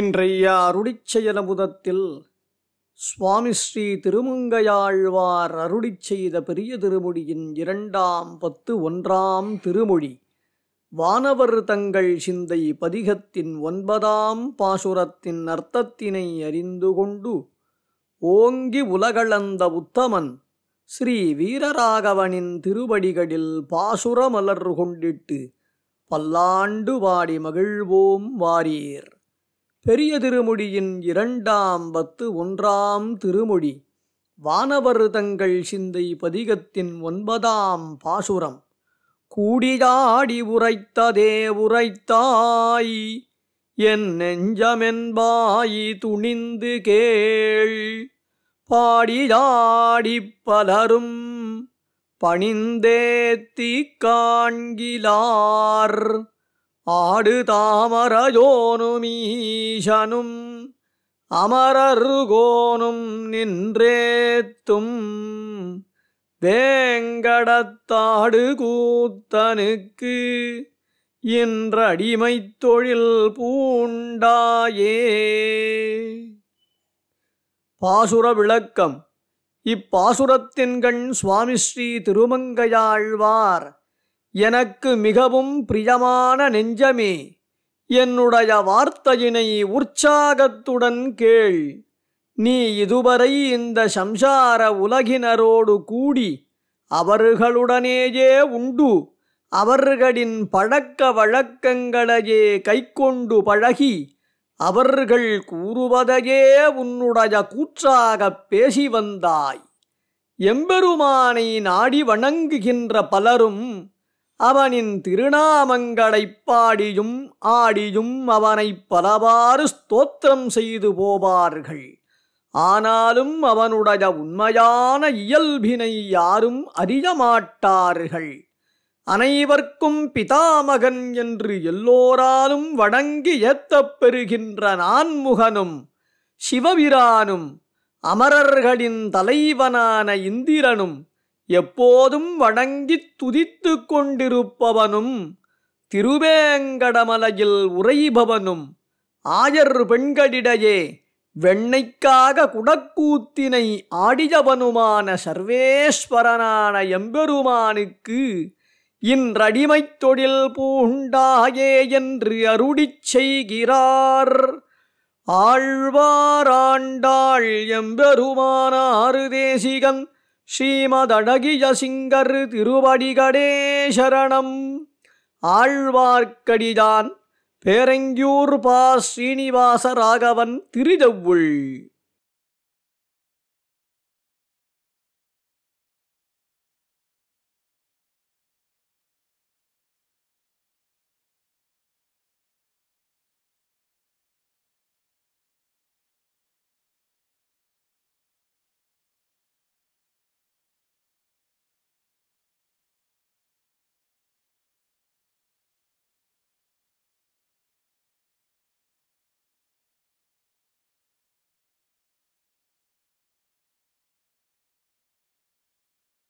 இன்றைய அருளிச்செயலமுதத்தில் சுவாமி ஸ்ரீ திருமுங்கையாழ்வார் அருளி செய்த பெரிய திருமொழியின் இரண்டாம் பத்து ஒன்றாம் திருமொழி வானவர் தங்கள் சிந்தை பதிகத்தின் ஒன்பதாம் பாசுரத்தின் அர்த்தத்தினை அறிந்து கொண்டு ஓங்கி உலகளந்த உத்தமன் ஸ்ரீ வீரராகவனின் திருவடிகளில் பாசுரமலர் கொண்டிட்டு பல்லாண்டு வாடி மகிழ்வோம் வாரீர் பெரிய திருமுடியின் இரண்டாம் பத்து ஒன்றாம் திருமொழி வானவர் தங்கள் சிந்தை பதிகத்தின் ஒன்பதாம் பாசுரம் கூடியாடி உரைத்ததே உரைத்தாய் என் நெஞ்சமென்பாயி துணிந்து கேள் பாடியாடிப் பலரும் பணிந்தேத்தி காண்கிலார் ஆடு தாமரயோனுமீசனும் அமரருகோனும் நின்றேத்தும் வேங்கடத்தாடு கூத்தனுக்கு இன்றடிமைத் தொழில் பூண்டாயே பாசுர விளக்கம் இப்பாசுரத்தின்கண் சுவாமி ஸ்ரீ திருமங்கையாழ்வார் எனக்கு மிகவும் பிரியமான நெஞ்சமே என்னுடைய வார்த்தையினை உற்சாகத்துடன் கேள் நீ இதுவரை இந்த சம்சார உலகினரோடு கூடி அவர்களுடனேயே உண்டு அவர்களின் பழக்க வழக்கங்களையே கைக்கொண்டு பழகி அவர்கள் கூறுவதையே உன்னுடைய கூற்றாகப் பேசி வந்தாய் எம்பெருமானை நாடி வணங்குகின்ற பலரும் அவனின் திருநாமங்களைப் பாடியும் ஆடியும் அவனை பலவாறு ஸ்தோத்திரம் செய்து போவார்கள் ஆனாலும் அவனுடைய உண்மையான இயல்பினை யாரும் அறியமாட்டார்கள் அனைவர்க்கும் பிதாமகன் என்று எல்லோராலும் வணங்கி ஏத்தப் பெறுகின்ற நான்முகனும் சிவபிரானும் அமரர்களின் தலைவனான இந்திரனும் எப்போதும் வணங்கித் துதித்து கொண்டிருப்பவனும் திருவேங்கடமலையில் உறைபவனும் ஆயர் பெண்களிடையே வெண்ணைக்காக குடக்கூத்தினை ஆடியவனுமான சர்வேஸ்வரனான எம்பெருமானுக்கு இன்றடிமைத் தொழில் பூண்டாயே என்று அருடிச் செய்கிறார் ஆழ்வாராண்டாள் எம்பெருமானாறு தேசிகன் ஸ்ரீமதடகிய சிங்கர் திருவடிகடே சரணம் ஆழ்வார்க்கடிதான் பேரங்கியூர் பா ஸ்ரீனிவாச ராகவன் திருதவுள்